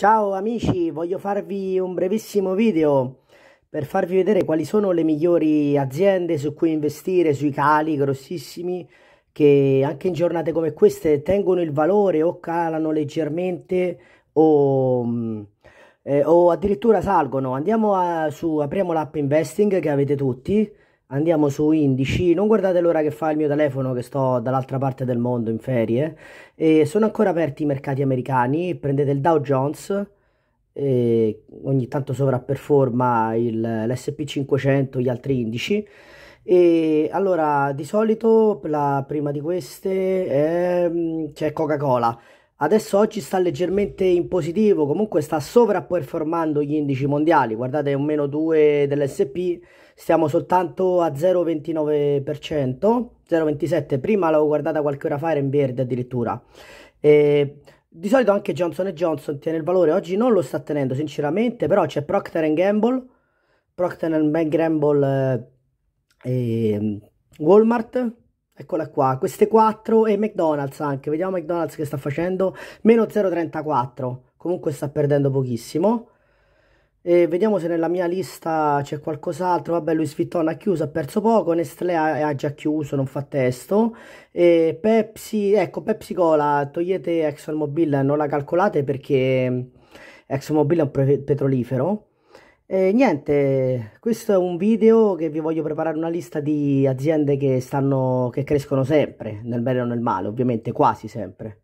Ciao amici, voglio farvi un brevissimo video per farvi vedere quali sono le migliori aziende su cui investire, sui cali grossissimi che anche in giornate come queste tengono il valore o calano leggermente o, mm, eh, o addirittura salgono. Andiamo a, su, apriamo l'app investing che avete tutti andiamo su indici, non guardate l'ora che fa il mio telefono che sto dall'altra parte del mondo in ferie, e sono ancora aperti i mercati americani, prendete il Dow Jones, e ogni tanto sovrapperforma l'SP 500, gli altri indici, e allora di solito la prima di queste mm, c'è Coca-Cola, Adesso oggi sta leggermente in positivo, comunque sta sovraperformando gli indici mondiali, guardate un meno 2 dell'SP, stiamo soltanto a 0,29%, 0,27%, prima l'avevo guardata qualche ora fa era in verde addirittura. E di solito anche Johnson Johnson tiene il valore, oggi non lo sta tenendo sinceramente, però c'è Procter Gamble, Procter Gamble eh, e mm, Walmart Eccola qua, queste 4 e McDonald's anche, vediamo McDonald's che sta facendo, meno 0,34, comunque sta perdendo pochissimo. E vediamo se nella mia lista c'è qualcos'altro, vabbè Louis Vuitton ha chiuso, ha perso poco, Nestlé ha, ha già chiuso, non fa testo. E Pepsi, ecco Pepsi Cola, togliete ExxonMobil, non la calcolate perché ExxonMobil è un petrolifero e niente, questo è un video che vi voglio preparare una lista di aziende che, stanno, che crescono sempre, nel bene o nel male, ovviamente quasi sempre.